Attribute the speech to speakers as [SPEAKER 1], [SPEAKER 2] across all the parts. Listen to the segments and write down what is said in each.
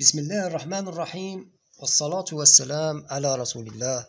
[SPEAKER 1] بسم الله الرحمن الرحيم والصلاة والسلام على رسول الله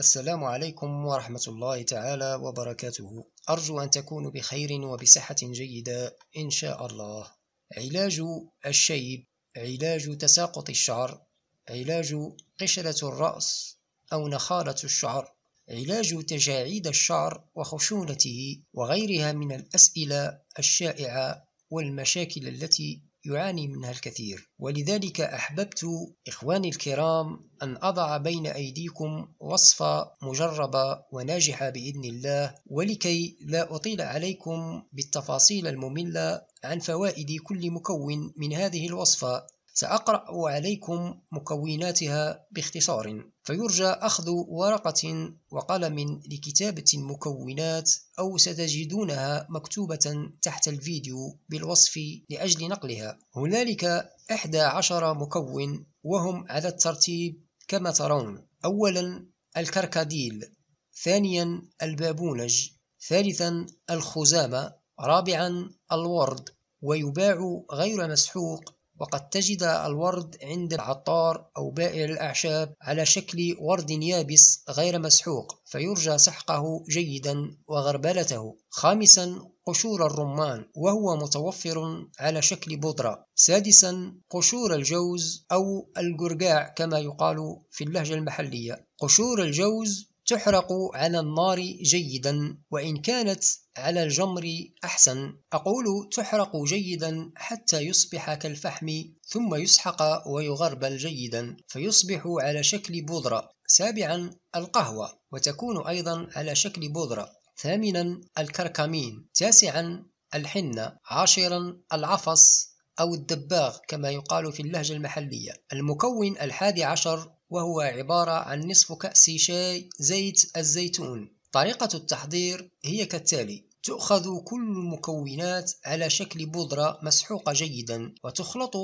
[SPEAKER 1] السلام عليكم ورحمة الله تعالى وبركاته أرجو أن تكونوا بخير وبصحة جيدة إن شاء الله علاج الشيب علاج تساقط الشعر علاج قشرة الرأس أو نخالة الشعر علاج تجاعيد الشعر وخشونته وغيرها من الأسئلة الشائعة والمشاكل التي يعاني منها الكثير ولذلك أحببت إخواني الكرام أن أضع بين أيديكم وصفة مجربة وناجحة بإذن الله ولكي لا أطيل عليكم بالتفاصيل المملة عن فوائد كل مكون من هذه الوصفة سأقرأ عليكم مكوناتها باختصار فيرجى أخذ ورقة وقلم لكتابة المكونات أو ستجدونها مكتوبة تحت الفيديو بالوصف لأجل نقلها هنالك 11 مكون وهم على الترتيب كما ترون أولا الكركديل ثانيا البابونج ثالثا الخزامة رابعا الورد ويباع غير مسحوق وقد تجد الورد عند العطار أو بائع الأعشاب على شكل ورد يابس غير مسحوق فيرجى سحقه جيدا وغربلته خامسا قشور الرمان وهو متوفر على شكل بودرة سادسا قشور الجوز أو القرقاع كما يقال في اللهجة المحلية قشور الجوز تحرق على النار جيدا وإن كانت على الجمر أحسن أقول تحرق جيدا حتى يصبح كالفحم ثم يسحق ويغربل جيدا فيصبح على شكل بودرة سابعا القهوة وتكون أيضا على شكل بودرة ثامنا الكركمين تاسعا الحنة عاشرا العفص أو الدباغ كما يقال في اللهجة المحلية المكون الحادي عشر وهو عبارة عن نصف كأس شاي زيت الزيتون طريقة التحضير هي كالتالي تؤخذ كل المكونات على شكل بودرة مسحوقة جيدا وتخلط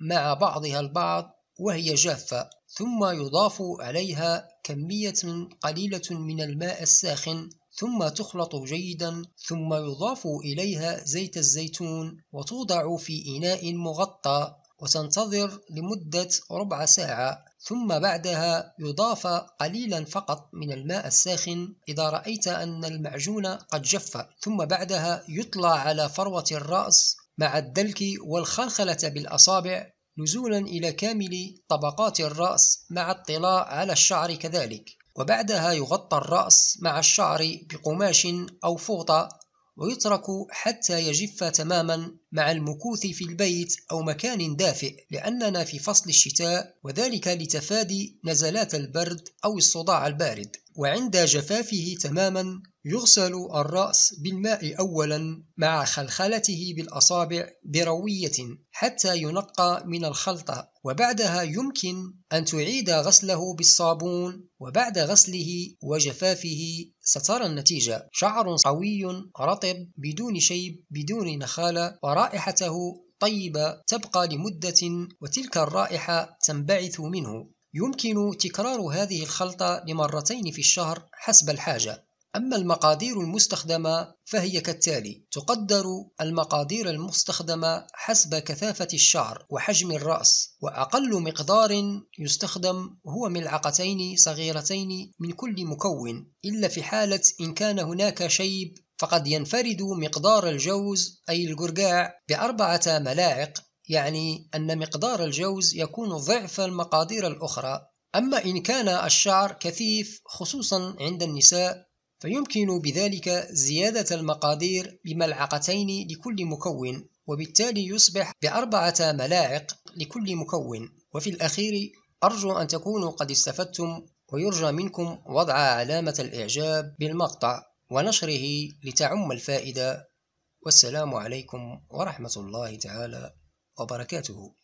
[SPEAKER 1] مع بعضها البعض وهي جافة ثم يضاف عليها كمية قليلة من الماء الساخن ثم تخلط جيدا ثم يضاف إليها زيت الزيتون وتوضع في إناء مغطى وتنتظر لمدة ربع ساعة ثم بعدها يضاف قليلا فقط من الماء الساخن إذا رأيت أن المعجون قد جف ثم بعدها يطلع على فروة الرأس مع الدلك والخلخلة بالأصابع نزولا إلى كامل طبقات الرأس مع اطلاع على الشعر كذلك وبعدها يغطى الرأس مع الشعر بقماش أو فوطة ويترك حتى يجف تماما مع المكوث في البيت أو مكان دافئ لأننا في فصل الشتاء وذلك لتفادي نزلات البرد أو الصداع البارد وعند جفافه تماما يغسل الرأس بالماء أولا مع خلخلته بالأصابع بروية حتى ينقى من الخلطة وبعدها يمكن أن تعيد غسله بالصابون وبعد غسله وجفافه سترى النتيجة شعر قوي رطب بدون شيب بدون نخالة ورائع رائحته طيبة تبقى لمدة وتلك الرائحة تنبعث منه يمكن تكرار هذه الخلطة لمرتين في الشهر حسب الحاجة أما المقادير المستخدمة فهي كالتالي تقدر المقادير المستخدمة حسب كثافة الشعر وحجم الرأس وأقل مقدار يستخدم هو ملعقتين صغيرتين من كل مكون إلا في حالة إن كان هناك شيب فقد ينفرد مقدار الجوز أي القرقاع بأربعة ملاعق يعني أن مقدار الجوز يكون ضعف المقادير الأخرى أما إن كان الشعر كثيف خصوصا عند النساء فيمكن بذلك زيادة المقادير بملعقتين لكل مكون وبالتالي يصبح بأربعة ملاعق لكل مكون وفي الأخير أرجو أن تكونوا قد استفدتم ويرجى منكم وضع علامة الإعجاب بالمقطع ونشره لتعم الفائدة والسلام عليكم ورحمة الله تعالى وبركاته